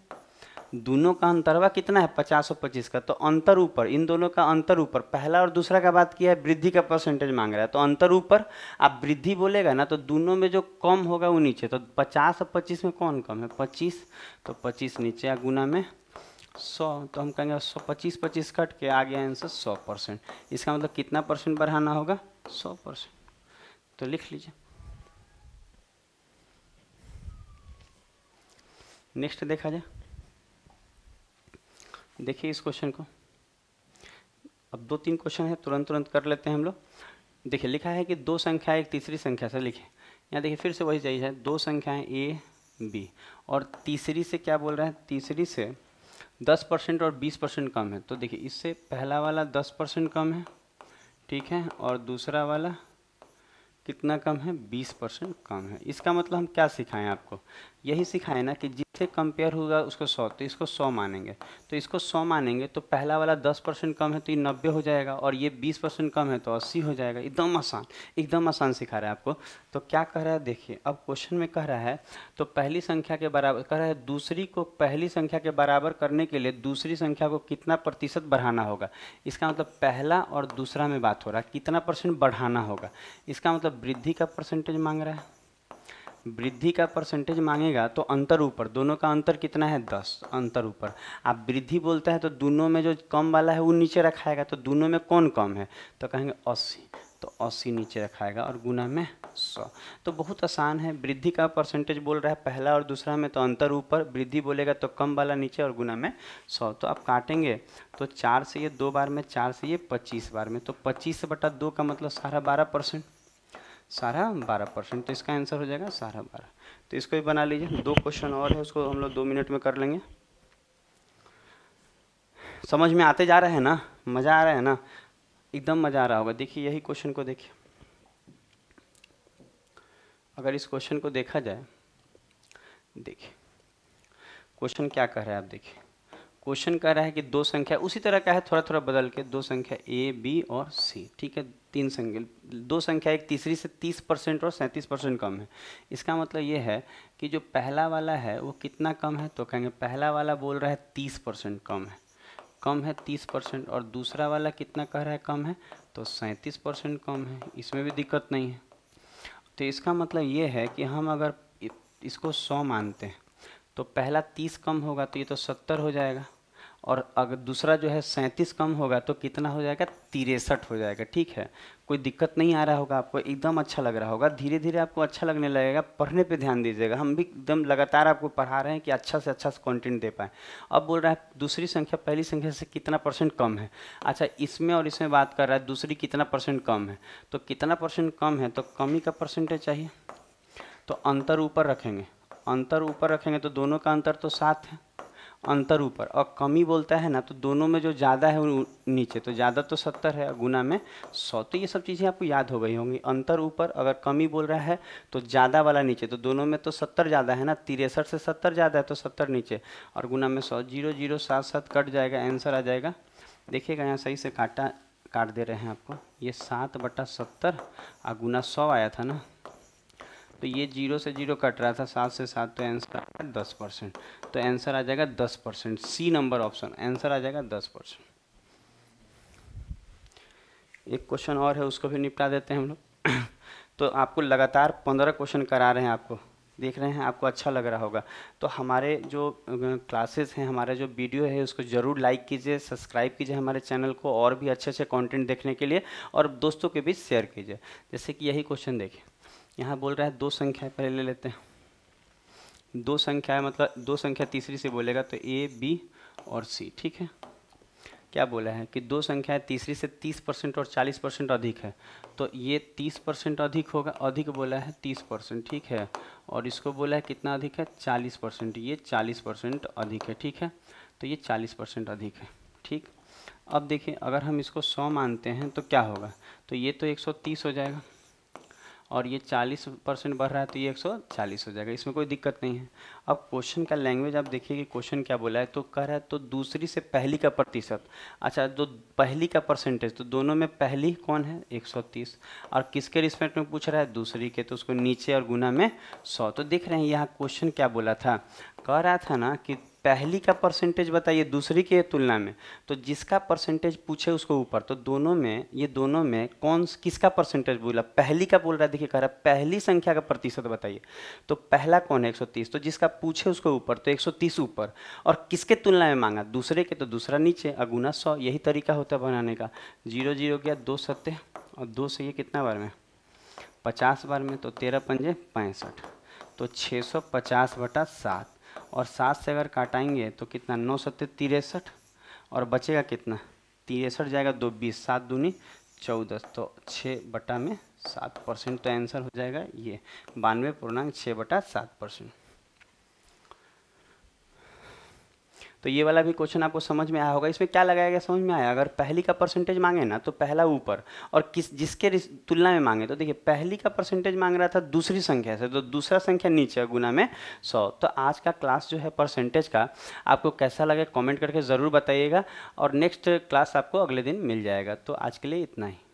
दोनों का अंतरवा कितना है पचास और पच्चीस का तो अंतर ऊपर इन दोनों का अंतर ऊपर पहला और दूसरा का बात किया है वृद्धि का परसेंटेज मांग रहा है तो अंतर ऊपर आप वृद्धि बोलेगा ना तो दोनों में जो कम होगा वो नीचे तो पचास और पच्चीस में कौन कम है पच्चीस तो पच्चीस नीचे या गुना में सौ तो हम कहेंगे सौ पच्चीस पच्चीस कट के आ गया आंसर सौ परसेंट इसका मतलब कितना परसेंट बढ़ाना होगा सौ परसेंट तो लिख लीजिए नेक्स्ट देखा जाए देखिए इस क्वेश्चन को अब दो तीन क्वेश्चन है तुरंत तुरंत कर लेते हैं हम लोग देखिए लिखा है कि दो संख्या एक तीसरी संख्या से लिखें यहाँ देखिए फिर से वही चाहिए दो संख्याएं ए बी और तीसरी से क्या बोल रहे हैं तीसरी से दस परसेंट और बीस परसेंट कम है तो देखिए इससे पहला वाला दस परसेंट कम है ठीक है और दूसरा वाला कितना कम है बीस परसेंट कम है इसका मतलब हम क्या सिखाएं आपको यही सिखाए ना कि जिससे कंपेयर होगा उसको सौ तो इसको सौ मानेंगे तो इसको सौ मानेंगे तो पहला वाला दस परसेंट कम है तो ये नब्बे हो जाएगा और ये बीस परसेंट कम है तो अस्सी हो जाएगा एकदम आसान एकदम आसान सिखा रहा है आपको तो क्या कह रहा है देखिए अब क्वेश्चन में कह रहा है तो पहली संख्या के बराबर कह रहा है दूसरी को पहली संख्या के बराबर करने के लिए दूसरी संख्या को कितना प्रतिशत बढ़ाना होगा इसका मतलब पहला और दूसरा में बात हो रहा है कितना परसेंट बढ़ाना होगा इसका मतलब वृद्धि का परसेंटेज मांग रहा है वृद्धि का परसेंटेज मांगेगा तो अंतर ऊपर दोनों का अंतर कितना है दस अंतर ऊपर आप वृद्धि बोलता है तो दोनों में जो कम वाला है वो नीचे रखाएगा तो दोनों में कौन कम है तो कहेंगे अस्सी तो अस्सी नीचे रखाएगा और गुना में सौ तो बहुत आसान है वृद्धि का परसेंटेज बोल रहा है पहला और दूसरा में तो अंतर ऊपर वृद्धि बोलेगा तो कम वाला नीचे और गुना में सौ तो आप काटेंगे तो चार से ये दो बार में चार से ये पच्चीस बार में तो पच्चीस बटा दो का मतलब सारा बारह परसेंट सारा बारह परसेंट तो इसका आंसर हो जाएगा सारा बारह तो इसको भी बना लीजिए दो क्वेश्चन और है उसको हम लोग दो मिनट में कर लेंगे समझ में आते जा रहे हैं ना मज़ा आ रहा है ना एकदम मज़ा आ रहा होगा देखिए यही क्वेश्चन को देखिए अगर इस क्वेश्चन को देखा जाए देखिए क्वेश्चन क्या कह रहे हैं आप देखिए क्वेश्चन कह रहा है कि दो संख्या उसी तरह का है थोड़ा थोड़ा बदल के दो संख्या ए बी और सी ठीक है तीन संख्या दो संख्या एक तीसरी से तीस परसेंट और सैंतीस परसेंट कम है इसका मतलब ये है कि जो पहला वाला है वो कितना कम है तो कहेंगे पहला वाला बोल रहा है तीस परसेंट कम है कम है तीस परसेंट और दूसरा वाला कितना कह रहा है कम है तो सैंतीस परसेंट कम है इसमें भी दिक्कत नहीं है तो इसका मतलब ये है कि हम अगर इसको सौ मानते हैं तो पहला तीस कम होगा तो ये तो सत्तर हो जाएगा और अगर दूसरा जो है सैंतीस कम होगा तो कितना हो जाएगा तिरसठ हो जाएगा ठीक है कोई दिक्कत नहीं आ रहा होगा आपको एकदम अच्छा लग रहा होगा धीरे धीरे आपको अच्छा लगने लगेगा पढ़ने पे ध्यान दीजिएगा हम भी एकदम लगातार आपको पढ़ा रहे हैं कि अच्छा से अच्छा कंटेंट दे पाएँ अब बोल रहा है दूसरी संख्या पहली संख्या से कितना परसेंट कम है अच्छा इसमें और इसमें बात कर रहा है दूसरी कितना परसेंट कम है तो कितना परसेंट कम है तो कमी का परसेंटेज चाहिए तो अंतर ऊपर रखेंगे अंतर ऊपर रखेंगे तो दोनों का अंतर तो सात है अंतर ऊपर और कमी बोलता है ना तो दोनों में जो ज़्यादा है वो नीचे तो ज़्यादा तो सत्तर है गुना में सौ तो ये सब चीज़ें आपको याद हो गई होंगी अंतर ऊपर अगर कमी बोल रहा है तो ज़्यादा वाला नीचे तो दोनों में तो सत्तर ज़्यादा है ना तिरसठ से सत्तर ज़्यादा है तो सत्तर नीचे और गुना में सौ जीरो जीरो सात सात कट जाएगा आंसर आ जाएगा देखिएगा यहाँ सही से काटा काट दे रहे हैं आपको ये सात बटा सत्तर और गुना सौ आया था ना तो ये जीरो से जीरो कट रहा था सात से सात तो आंसर तो आ जाएगा दस परसेंट तो आंसर आ जाएगा दस percent C number option answer आ जाएगा दस परसेंट एक क्वेश्चन और है उसको भी निपटा देते हैं हम लोग तो आपको लगातार पंद्रह क्वेश्चन करा रहे हैं आपको देख रहे हैं आपको अच्छा लग रहा होगा तो हमारे जो क्लासेस हैं हमारे जो वीडियो है उसको ज़रूर लाइक कीजिए सब्सक्राइब कीजिए हमारे चैनल को और भी अच्छे अच्छे कंटेंट देखने के लिए और दोस्तों के बीच शेयर कीजिए जैसे कि यही क्वेश्चन देखें यहाँ बोल रहा है दो संख्या पहले ले लेते हैं दो संख्या मतलब दो संख्या तीसरी से बोलेगा तो ए बी और सी ठीक है क्या बोला है कि दो संख्याएं तीसरी से तीस परसेंट और चालीस परसेंट अधिक है तो ये तीस परसेंट अधिक होगा अधिक बोला है तीस परसेंट ठीक है और इसको बोला है कितना अधिक है चालीस परसेंट ये चालीस परसेंट अधिक है ठीक है तो ये चालीस परसेंट अधिक है ठीक अब देखिए अगर हम इसको सौ मानते हैं तो क्या होगा तो ये तो एक सौ तीस हो जाएगा और ये 40 परसेंट बढ़ रहा है तो ये 140 हो जाएगा इसमें कोई दिक्कत नहीं है अब क्वेश्चन का लैंग्वेज आप देखिए कि क्वेश्चन क्या बोला है तो कह रहा है तो दूसरी से पहली का प्रतिशत अच्छा जो तो पहली का परसेंटेज तो दोनों में पहली कौन है 130 और किसके रिस्पेक्ट में पूछ रहा है दूसरी के तो उसको नीचे और गुना में सौ तो देख रहे हैं यहाँ क्वेश्चन क्या बोला था कह रहा था ना कि पहली का परसेंटेज बताइए दूसरी के तुलना में तो जिसका परसेंटेज पूछे उसको ऊपर तो दोनों में ये दोनों में कौन किसका परसेंटेज बोला पहली का बोल रहा है देखिए कह रहा है पहली संख्या का प्रतिशत बताइए तो पहला कौन है 130 तो जिसका पूछे उसको ऊपर तो 130 ऊपर और किसके तुलना में मांगा दूसरे के तो दूसरा नीचे अगुना सौ यही तरीका होता है बनाने का जीरो जीरो गया दो सत्य और दो से ये कितना बार में पचास बार में तो तेरह पंजे पैंसठ तो छः सौ पचास बटा सात और सात से अगर काटाएंगे तो कितना नौ सत्य तिरसठ और बचेगा कितना तिरसठ जाएगा दो बीस सात दूनी चौदह तो छः बटा में सात परसेंट तो आंसर हो जाएगा ये बानवे पूर्णांक छः बटा सात परसेंट तो ये वाला भी क्वेश्चन आपको समझ में आया होगा इसमें क्या लगाया गया समझ में आया अगर पहली का परसेंटेज मांगे ना तो पहला ऊपर और किस जिसके तुलना में मांगे तो देखिए पहली का परसेंटेज मांग रहा था दूसरी संख्या से तो दूसरा संख्या नीचे गुना में सौ तो आज का क्लास जो है परसेंटेज का आपको कैसा लगे कॉमेंट करके ज़रूर बताइएगा और नेक्स्ट क्लास आपको अगले दिन मिल जाएगा तो आज के लिए इतना ही